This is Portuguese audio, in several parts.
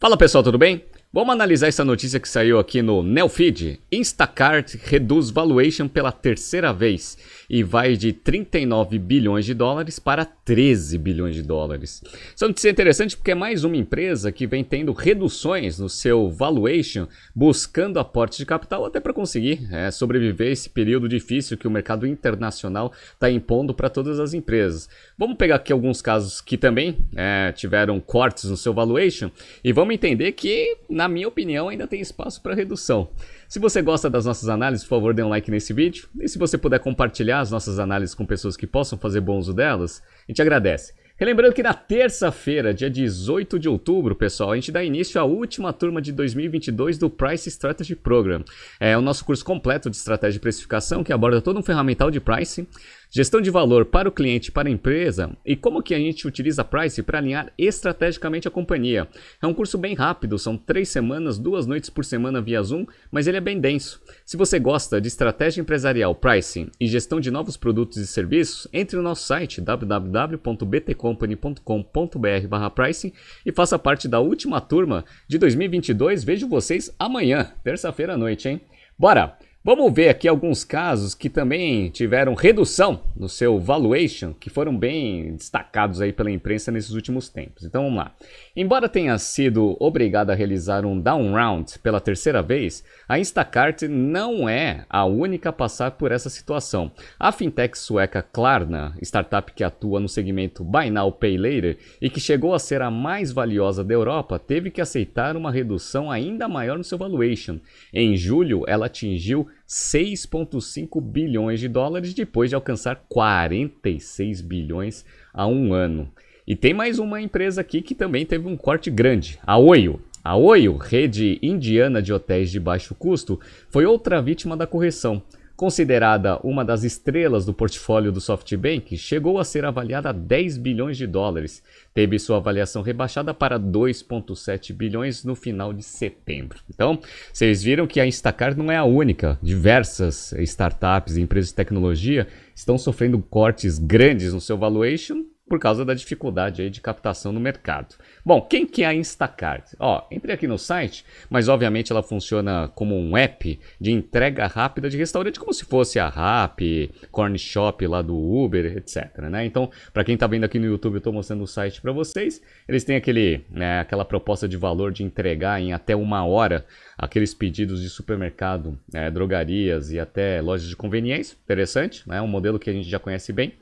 Fala pessoal, tudo bem? Vamos analisar essa notícia que saiu aqui no Nelfeed. Instacart reduz valuation pela terceira vez e vai de 39 bilhões de dólares para 13 bilhões de dólares. Essa notícia é interessante porque é mais uma empresa que vem tendo reduções no seu valuation, buscando aporte de capital até para conseguir é, sobreviver esse período difícil que o mercado internacional está impondo para todas as empresas. Vamos pegar aqui alguns casos que também é, tiveram cortes no seu valuation e vamos entender que na minha opinião, ainda tem espaço para redução. Se você gosta das nossas análises, por favor, dê um like nesse vídeo. E se você puder compartilhar as nossas análises com pessoas que possam fazer bom uso delas, a gente agradece. Relembrando que na terça-feira, dia 18 de outubro, pessoal, a gente dá início à última turma de 2022 do Price Strategy Program. É o nosso curso completo de estratégia de precificação que aborda todo um ferramental de pricing gestão de valor para o cliente, para a empresa e como que a gente utiliza a Price para alinhar estrategicamente a companhia. É um curso bem rápido, são três semanas, duas noites por semana via Zoom, mas ele é bem denso. Se você gosta de estratégia empresarial, pricing e gestão de novos produtos e serviços, entre no nosso site www.btcompany.com.br/pricing e faça parte da última turma de 2022. Vejo vocês amanhã, terça-feira à noite, hein? Bora! Vamos ver aqui alguns casos que também tiveram redução no seu valuation, que foram bem destacados aí pela imprensa nesses últimos tempos. Então vamos lá. Embora tenha sido obrigada a realizar um down round pela terceira vez, a Instacart não é a única a passar por essa situação. A fintech sueca Klarna, startup que atua no segmento Buy Now Pay Later e que chegou a ser a mais valiosa da Europa, teve que aceitar uma redução ainda maior no seu valuation. Em julho, ela atingiu 6,5 bilhões de dólares depois de alcançar 46 bilhões há um ano. E tem mais uma empresa aqui que também teve um corte grande, a Oio. A Oio, rede indiana de hotéis de baixo custo, foi outra vítima da correção. Considerada uma das estrelas do portfólio do SoftBank, chegou a ser avaliada a 10 bilhões de dólares. Teve sua avaliação rebaixada para 2,7 bilhões no final de setembro. Então, vocês viram que a Instacart não é a única. Diversas startups e empresas de tecnologia estão sofrendo cortes grandes no seu valuation por causa da dificuldade aí de captação no mercado. Bom, quem que é a Instacart? Ó, entrei aqui no site, mas obviamente ela funciona como um app de entrega rápida de restaurante, como se fosse a Rap, Corn Shop lá do Uber, etc. Né? Então, para quem está vendo aqui no YouTube, eu estou mostrando o site para vocês. Eles têm aquele, né, aquela proposta de valor de entregar em até uma hora aqueles pedidos de supermercado, né, drogarias e até lojas de conveniência. Interessante, né? um modelo que a gente já conhece bem,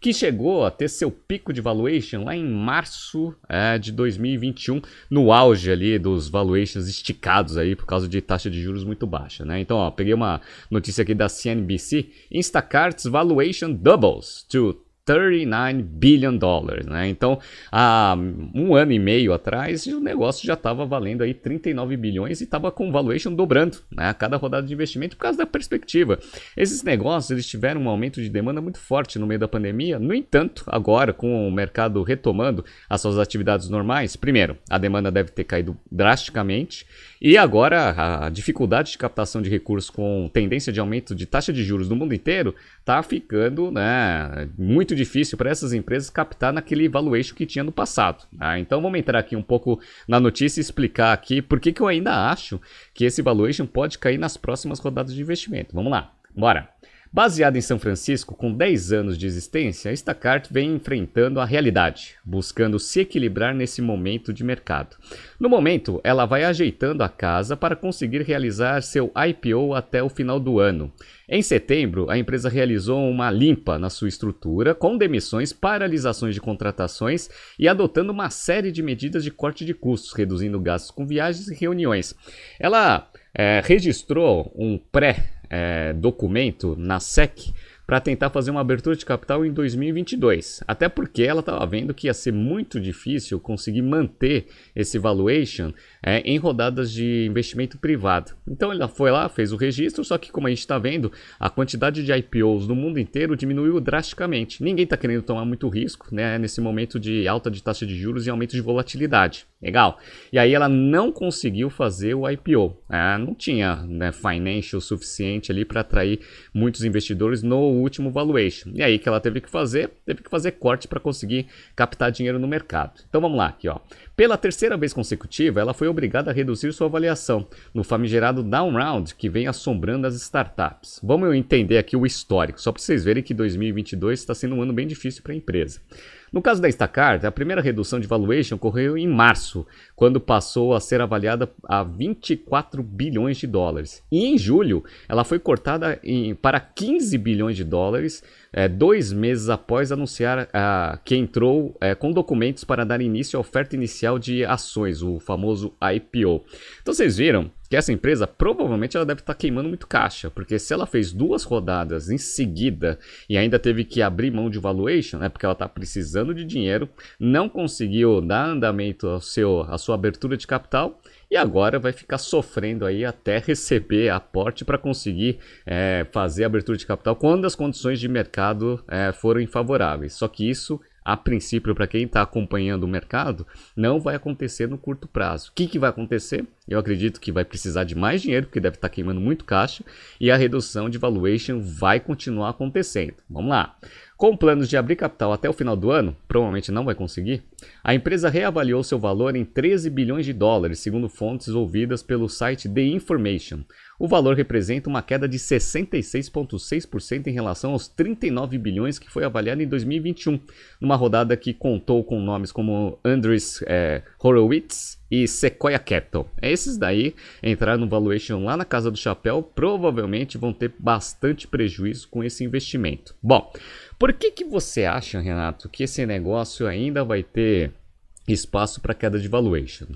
que chegou a ter seu pico pico de valuation lá em março é, de 2021, no auge ali dos valuations esticados aí por causa de taxa de juros muito baixa, né? Então, ó, peguei uma notícia aqui da CNBC, Instacart's valuation doubles to 39 billion dólares, né? Então, há um ano e meio atrás, o negócio já estava valendo aí 39 bilhões e estava com valuation dobrando, né? A cada rodada de investimento por causa da perspectiva. Esses negócios, eles tiveram um aumento de demanda muito forte no meio da pandemia. No entanto, agora com o mercado retomando as suas atividades normais, primeiro, a demanda deve ter caído drasticamente e agora a dificuldade de captação de recursos com tendência de aumento de taxa de juros no mundo inteiro está ficando né, muito difícil para essas empresas captar naquele valuation que tinha no passado. Né? Então vamos entrar aqui um pouco na notícia e explicar aqui por que, que eu ainda acho que esse valuation pode cair nas próximas rodadas de investimento. Vamos lá, bora! Baseada em São Francisco, com 10 anos de existência, a Instacart vem enfrentando a realidade, buscando se equilibrar nesse momento de mercado. No momento, ela vai ajeitando a casa para conseguir realizar seu IPO até o final do ano. Em setembro, a empresa realizou uma limpa na sua estrutura, com demissões, paralisações de contratações e adotando uma série de medidas de corte de custos, reduzindo gastos com viagens e reuniões. Ela é, registrou um pré é, documento na SEC para tentar fazer uma abertura de capital em 2022. Até porque ela estava vendo que ia ser muito difícil conseguir manter esse valuation é, em rodadas de investimento privado. Então ela foi lá, fez o registro, só que como a gente está vendo, a quantidade de IPOs no mundo inteiro diminuiu drasticamente. Ninguém está querendo tomar muito risco né, nesse momento de alta de taxa de juros e aumento de volatilidade. Legal. E aí ela não conseguiu fazer o IPO. É, não tinha né, financial suficiente ali para atrair muitos investidores no último valuation. E aí que ela teve que fazer? Teve que fazer corte para conseguir captar dinheiro no mercado. Então vamos lá aqui, ó. Pela terceira vez consecutiva, ela foi obrigada a reduzir sua avaliação no famigerado down round que vem assombrando as startups. Vamos entender aqui o histórico, só para vocês verem que 2022 está sendo um ano bem difícil para a empresa. No caso da Instacart, a primeira redução de valuation ocorreu em março, quando passou a ser avaliada a 24 bilhões de dólares. E em julho, ela foi cortada em, para 15 bilhões de dólares, é, dois meses após anunciar que entrou é, com documentos para dar início à oferta inicial de ações, o famoso IPO. Então vocês viram, que essa empresa provavelmente ela deve estar tá queimando muito caixa, porque se ela fez duas rodadas em seguida e ainda teve que abrir mão de valuation, é né, porque ela está precisando de dinheiro, não conseguiu dar andamento ao seu, à sua abertura de capital e agora vai ficar sofrendo aí até receber aporte para conseguir é, fazer a abertura de capital quando as condições de mercado é, forem favoráveis. Só que isso a princípio, para quem está acompanhando o mercado, não vai acontecer no curto prazo. O que, que vai acontecer? Eu acredito que vai precisar de mais dinheiro, porque deve estar tá queimando muito caixa, e a redução de valuation vai continuar acontecendo. Vamos lá. Com planos de abrir capital até o final do ano, provavelmente não vai conseguir, a empresa reavaliou seu valor em 13 bilhões de dólares, segundo fontes ouvidas pelo site The Information. O valor representa uma queda de 66,6% em relação aos 39 bilhões que foi avaliado em 2021, numa rodada que contou com nomes como Andres é, Horowitz e Sequoia Capital. Esses daí entraram no valuation lá na casa do chapéu, provavelmente vão ter bastante prejuízo com esse investimento. Bom, por que, que você acha, Renato, que esse negócio ainda vai ter espaço para queda de valuation.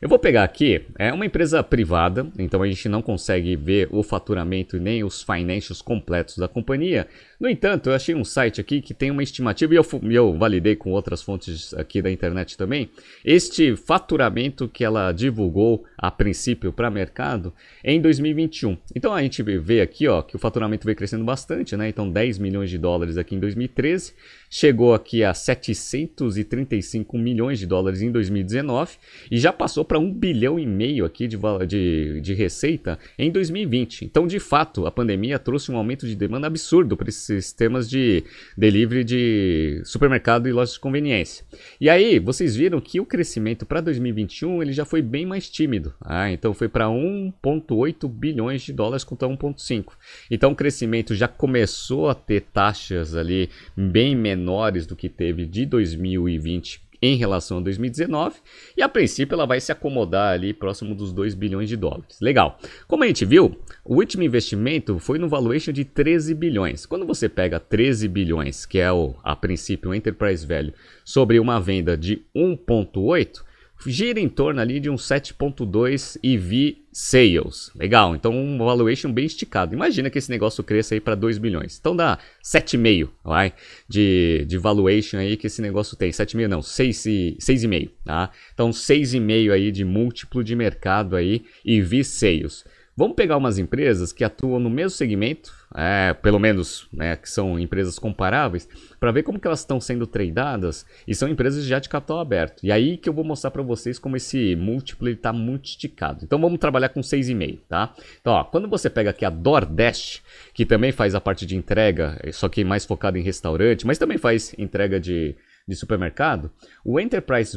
Eu vou pegar aqui, é uma empresa privada, então a gente não consegue ver o faturamento nem os financials completos da companhia. No entanto, eu achei um site aqui que tem uma estimativa, e eu, eu validei com outras fontes aqui da internet também, este faturamento que ela divulgou a princípio para mercado é em 2021. Então a gente vê aqui ó, que o faturamento veio crescendo bastante, né? então 10 milhões de dólares aqui em 2013, chegou aqui a 735 milhões de dólares dólares em 2019 e já passou para um bilhão e meio aqui de, de, de receita em 2020. Então, de fato, a pandemia trouxe um aumento de demanda absurdo para esses sistemas de delivery de supermercado e lojas de conveniência. E aí, vocês viram que o crescimento para 2021 ele já foi bem mais tímido. Ah, então foi para 1,8 bilhões de dólares contra 1,5. Então, o crescimento já começou a ter taxas ali bem menores do que teve de 2020 em relação a 2019 e a princípio ela vai se acomodar ali próximo dos 2 bilhões de dólares. Legal. Como a gente viu, o último investimento foi no valuation de 13 bilhões. Quando você pega 13 bilhões, que é o, a princípio o enterprise value, sobre uma venda de 1.8 gira em torno ali de um 7.2 EV sales. Legal, então um valuation bem esticado. Imagina que esse negócio cresça aí para 2 bilhões. Então dá 7,5 vai, de, de valuation aí que esse negócio tem. 7,5 não, 6,5, tá? Então 6,5 aí de múltiplo de mercado aí EV sales. Vamos pegar umas empresas que atuam no mesmo segmento, é, pelo menos né, que são empresas comparáveis, para ver como que elas estão sendo tradadas e são empresas já de capital aberto. E aí que eu vou mostrar para vocês como esse múltiplo está muito esticado. Então vamos trabalhar com 6,5, tá? Então, ó, quando você pega aqui a DoorDash, que também faz a parte de entrega, eh, só que mais focada em restaurante, mas também faz entrega de, de supermercado, o Enterprise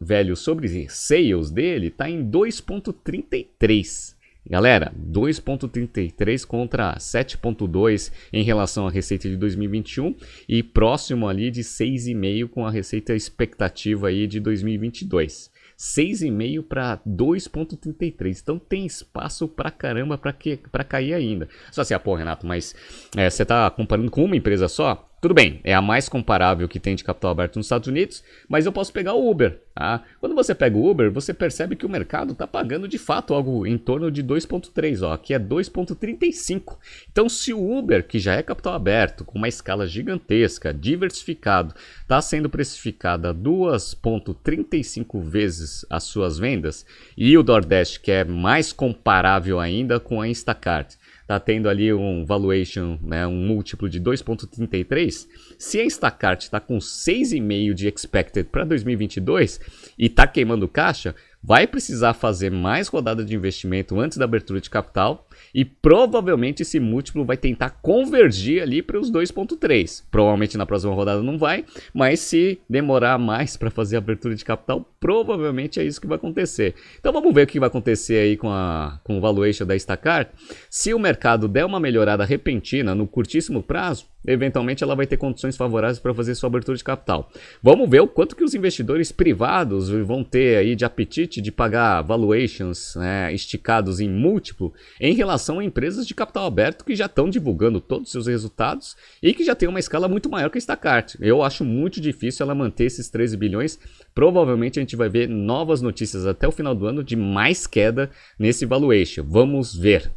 velho sobre sales dele está em 2,33. Galera, 2,33 contra 7,2 em relação à receita de 2021 e próximo ali de 6,5 com a receita expectativa aí de 2022. 6,5 para 2,33. Então tem espaço pra caramba para cair ainda. Só se assim, ah, pô, Renato, mas é, você tá comparando com uma empresa só? Tudo bem, é a mais comparável que tem de capital aberto nos Estados Unidos, mas eu posso pegar o Uber. Tá? Quando você pega o Uber, você percebe que o mercado está pagando de fato algo em torno de 2,3, aqui é 2,35. Então, se o Uber, que já é capital aberto, com uma escala gigantesca, diversificado, está sendo precificada 2,35 vezes as suas vendas, e o DoorDash, que é mais comparável ainda com a Instacart, está tendo ali um valuation, né, um múltiplo de 2.33, se a Instacart está com 6,5 de expected para 2022 e está queimando caixa, vai precisar fazer mais rodada de investimento antes da abertura de capital e provavelmente esse múltiplo vai tentar convergir ali para os 2.3. Provavelmente na próxima rodada não vai, mas se demorar mais para fazer a abertura de capital, provavelmente é isso que vai acontecer. Então vamos ver o que vai acontecer aí com, a, com o valuation da Stacar. Se o mercado der uma melhorada repentina no curtíssimo prazo, eventualmente ela vai ter condições favoráveis para fazer sua abertura de capital. Vamos ver o quanto que os investidores privados vão ter aí de apetite de pagar valuations né, esticados em múltiplo em relação relação a empresas de capital aberto que já estão divulgando todos os seus resultados e que já tem uma escala muito maior que a Stacart. Eu acho muito difícil ela manter esses 13 bilhões. Provavelmente a gente vai ver novas notícias até o final do ano de mais queda nesse valuation. Vamos ver.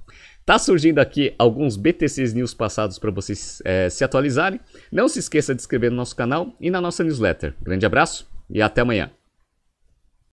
Tá surgindo aqui alguns BTCs News passados para vocês é, se atualizarem. Não se esqueça de inscrever no nosso canal e na nossa newsletter. Grande abraço e até amanhã.